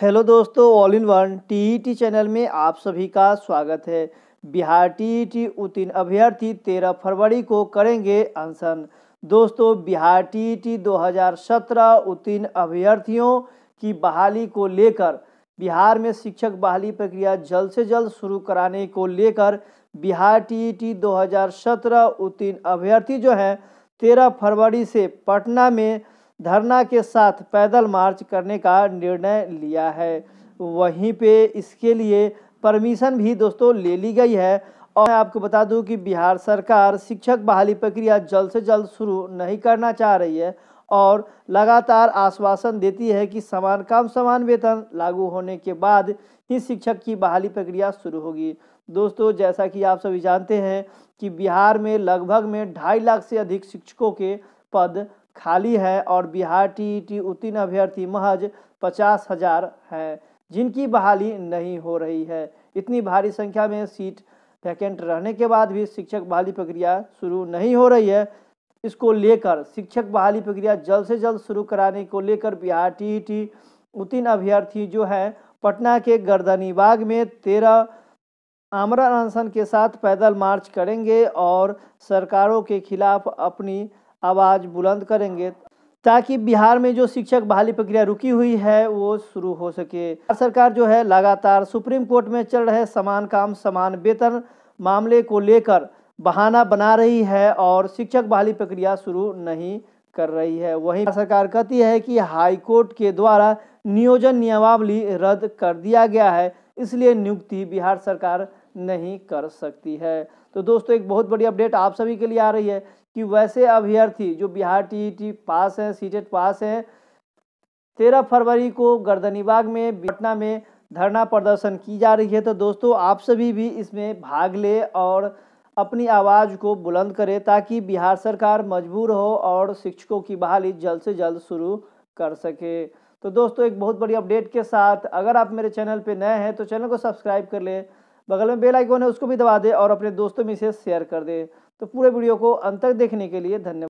hello दोस्तों all in one TET channel में आप सभी का स्वागत है बिहार टीईटी e उत्तीर्ण अभ्यर्थी तेरह फरवरी को करेंगे अनशन दोस्तों बिहार टीईटी 2017 e हज़ार अभ्यर्थियों की बहाली को लेकर बिहार में शिक्षक बहाली प्रक्रिया जल्द से जल्द शुरू कराने को लेकर बिहार टीईटी 2017 e उत्तीर्ण अभ्यर्थी जो हैं तेरह फरवरी से पटना में धरना के साथ पैदल मार्च करने का निर्णय लिया है वहीं पे इसके लिए परमिशन भी दोस्तों ले ली गई है और मैं आपको बता दूं कि बिहार सरकार शिक्षक बहाली प्रक्रिया जल्द से जल्द शुरू नहीं करना चाह रही है और लगातार आश्वासन देती है कि समान काम समान वेतन लागू होने के बाद ही शिक्षक की बहाली प्रक्रिया शुरू होगी दोस्तों जैसा कि आप सभी जानते हैं कि बिहार में लगभग में ढाई लाख से अधिक शिक्षकों के पद खाली है और बिहार टीईटी उत्तीर्ण अभ्यर्थी महज पचास हजार हैं जिनकी बहाली नहीं हो रही है इतनी भारी संख्या में सीट वैकेंट रहने के बाद भी शिक्षक बहाली प्रक्रिया शुरू नहीं हो रही है इसको लेकर शिक्षक बहाली प्रक्रिया जल्द से जल्द शुरू कराने को लेकर बिहार टीईटी उत्तीर्ण अभ्यर्थी जो है पटना के गर्दनीबाग में तेरह आमरा अनशन के साथ पैदल मार्च करेंगे और सरकारों के खिलाफ अपनी आवाज़ बुलंद करेंगे ताकि बिहार में जो शिक्षक बहाली प्रक्रिया रुकी हुई है वो शुरू हो सके सरकार जो है लगातार सुप्रीम कोर्ट में चल रहे समान काम समान वेतन मामले को लेकर बहाना बना रही है और शिक्षक बहाली प्रक्रिया शुरू नहीं कर रही है वहीं सरकार कहती है कि हाई कोर्ट के द्वारा नियोजन नियमावली रद्द कर दिया गया है इसलिए नियुक्ति बिहार सरकार नहीं कर सकती है तो दोस्तों एक बहुत बड़ी अपडेट आप सभी के लिए आ रही है कि वैसे अभ्यर्थी जो बिहार टीईटी पास हैं सीटेट पास हैं तेरह फरवरी को गर्दनीबाग में पटना में धरना प्रदर्शन की जा रही है तो दोस्तों आप सभी भी इसमें भाग ले और अपनी आवाज़ को बुलंद करें ताकि बिहार सरकार मजबूर हो और शिक्षकों की बहाली जल्द से जल्द शुरू कर सके तो दोस्तों एक बहुत बड़ी अपडेट के साथ अगर आप मेरे चैनल पर नए हैं तो चैनल को सब्सक्राइब कर लें बगल में बेल आइकॉन है उसको भी दबा दें और अपने दोस्तों में इसे शेयर कर दें तो पूरे वीडियो को अंत तक देखने के लिए धन्यवाद